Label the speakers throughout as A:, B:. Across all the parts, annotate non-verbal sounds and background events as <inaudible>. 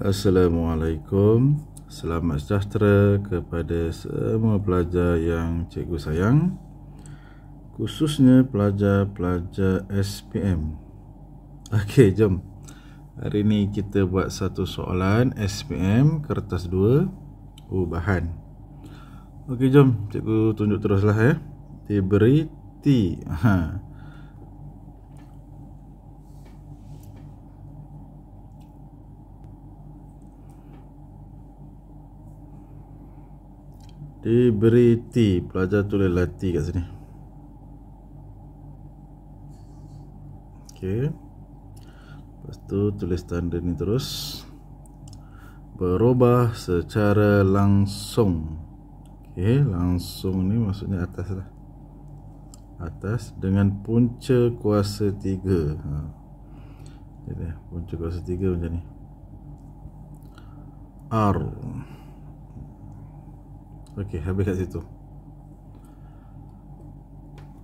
A: Assalamualaikum Selamat sejahtera kepada semua pelajar yang cikgu sayang Khususnya pelajar-pelajar SPM Ok, jom Hari ni kita buat satu soalan SPM kertas 2 ubahan. bahan Ok, jom cikgu tunjuk teruslah ya. Diberi T Haa Debriti Pelajar tu lelaki kat sini Okay Lepas tu tulis tanda ni terus Berubah secara langsung Okay Langsung ni maksudnya atas lah Atas dengan punca kuasa 3 ha. Jadi, Punca kuasa 3 macam ni R Okey, habis kat situ.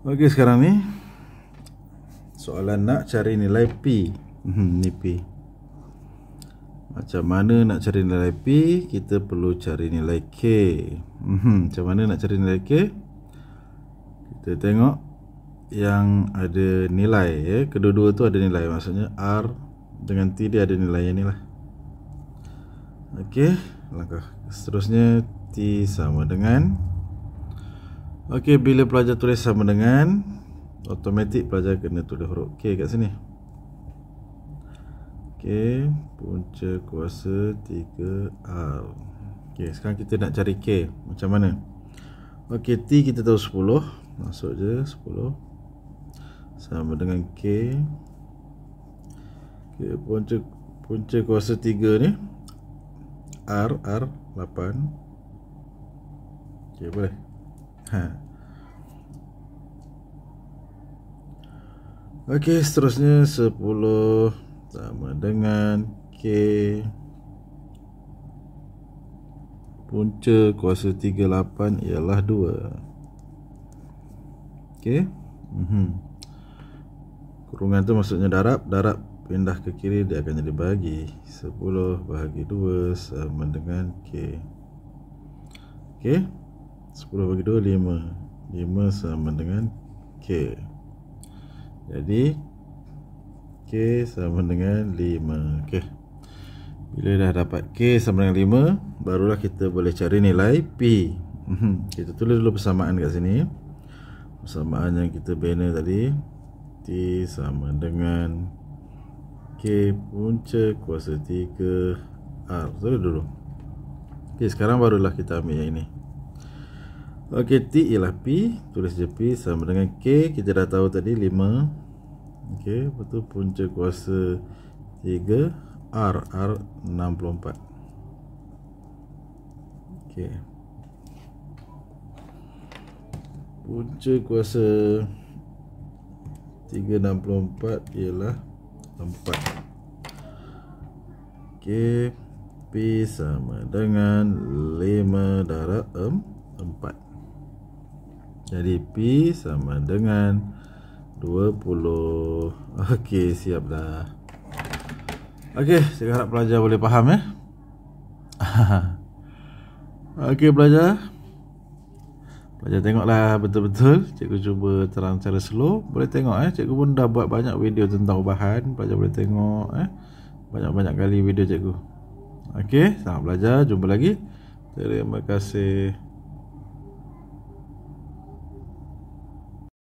A: Okey, sekarang ni soalan nak cari nilai P. Mhm, ni P. Macam mana nak cari nilai P? Kita perlu cari nilai K. Mhm, macam mana nak cari nilai K? Kita tengok yang ada nilai. Ya. Kedua-dua tu ada nilai. Maksudnya R dengan T dia ada nilai yang ni lah. Okey. Langkah seterusnya pasti sama dengan Okey, bila pelajar tulis sama dengan Automatik pelajar kena tulis huruf K kat sini Okey, punca kuasa 3R Okey, sekarang kita nak cari K Macam mana? Okey, T kita tahu 10 Masuk je 10 sama dengan K K punca, punca kuasa 3 ni R R Okey, boleh. Ha. Okey, seterusnya 10 sama dengan K punca kuasa 38 ialah 2. Okey. Mhm. Kurungan tu maksudnya darab, darab pindah ke kiri dia akan jadi bahagi 10 bahagi 2 sama dengan K. Okay. 10 bagi 2 5 5 sama dengan K Jadi K sama dengan 5 okay. Bila dah dapat K sama dengan 5 Barulah kita boleh cari nilai P mhm. Kita tulis dulu persamaan kat sini Persamaan yang kita bina tadi T sama dengan K punca kuasa 3 R Tulis dulu okay, Sekarang barulah kita ambil yang ini Ok, T ialah P Tulis je P sama dengan K Kita dah tahu tadi 5 Ok, betul punca kuasa 3 R, R 64 Ok Punca kuasa 364 ialah 4 Ok P sama dengan 5 darab 4 jadi P sama dengan 20 Okey siap dah Okey saya harap pelajar boleh faham ya eh? <laughs> Okey pelajar Pelajar tengoklah betul-betul Cikgu cuba terang secara slow Boleh tengok eh Cikgu pun dah buat banyak video tentang ubahan Pelajar boleh tengok eh Banyak-banyak kali video cikgu Okey selamat belajar Jumpa lagi Terima kasih